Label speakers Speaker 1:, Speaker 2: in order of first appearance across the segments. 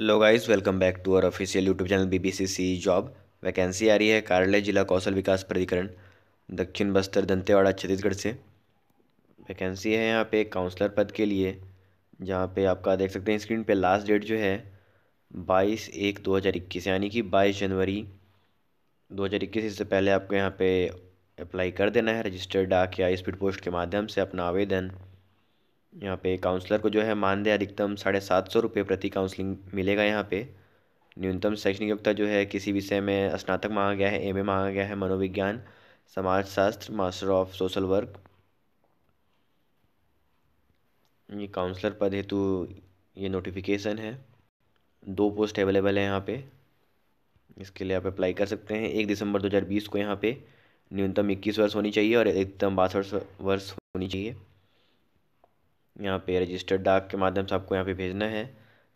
Speaker 1: hello guys welcome back to our official YouTube channel BBCC C job vacancy आ रही है कार्यालय जिला कौशल विकास प्राधिकरण दक्षिण बस्तर दंतेवाड़ा छत्तीसगढ़ से वैकेंसी है यहाँ पे काउंसलर पद के लिए जहाँ पे आपका देख सकते हैं स्क्रीन पे लास्ट डेट जो है बाईस एक दो हज़ार इक्कीस यानी कि बाईस जनवरी दो हज़ार इक्कीस इससे पहले आपको यहाँ पर अप्लाई कर देना है रजिस्टर्ड डाक या स्पीड पोस्ट के माध्यम से अपना आवेदन यहाँ पे काउंसलर को जो है मानदेय अधिकतम साढ़े सात सौ रुपये प्रति काउंसलिंग मिलेगा यहाँ पे न्यूनतम शैक्षणिक योग्यता जो है किसी विषय में स्नातक मांगा गया है एमए मांगा गया है मनोविज्ञान समाजशास्त्र मास्टर ऑफ सोशल वर्क ये काउंसलर पद हेतु ये नोटिफिकेशन है दो पोस्ट अवेलेबल है यहाँ पे इसके लिए आप अप्लाई कर सकते हैं एक दिसंबर 2020 को यहाँ पे न्यूनतम इक्कीस वर्ष होनी चाहिए और अधिकतम बासठ वर्ष होनी चाहिए यहाँ पे रजिस्टर्ड डाक के माध्यम से आपको यहाँ पे भेजना है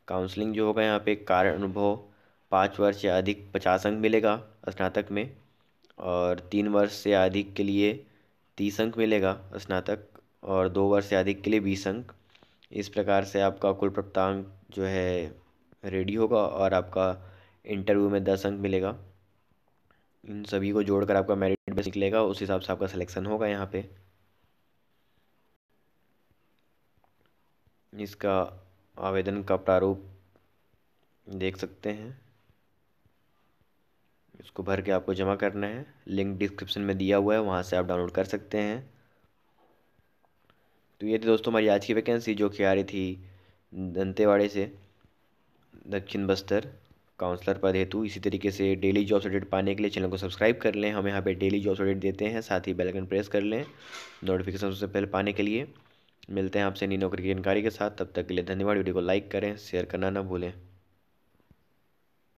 Speaker 1: काउंसलिंग जो होगा यहाँ पे कार्य अनुभव पाँच वर्ष या अधिक पचास अंक मिलेगा स्नातक में और तीन वर्ष से अधिक के लिए तीस अंक मिलेगा स्नातक और दो वर्ष से अधिक के लिए बीस अंक इस प्रकार से आपका कुल प्राप्तांक जो है रेडी होगा और आपका इंटरव्यू में दस अंक मिलेगा इन सभी को जोड़कर आपका मेरिट बेस निकलेगा उस हिसाब से आपका सिलेक्शन होगा यहाँ पे इसका आवेदन का प्रारूप देख सकते हैं इसको भर के आपको जमा करना है लिंक डिस्क्रिप्शन में दिया हुआ है वहाँ से आप डाउनलोड कर सकते हैं तो ये थी दोस्तों हमारी आज की वैकेंसी जो कि आ रही थी दंतेवाड़े से दक्षिण बस्तर काउंसलर पद हेतु इसी तरीके से डेली जॉब अपडेट पाने के लिए चैनल को सब्सक्राइब कर लें हम यहाँ पे डेली जॉब अपडेट देते हैं साथ ही बेलकन प्रेस कर लें नोटिफिकेशन सबसे पहले पाने के लिए मिलते हैं आपसे नई नौकरी की जानकारी के साथ तब तक के लिए धन्यवाद वीडियो को लाइक करें शेयर करना ना भूलें